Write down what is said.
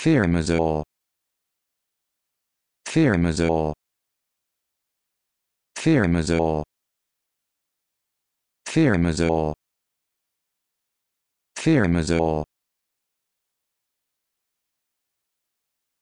Thiramazole. Thiramazole. Thiramazole. Thiramazole. Thiramazole.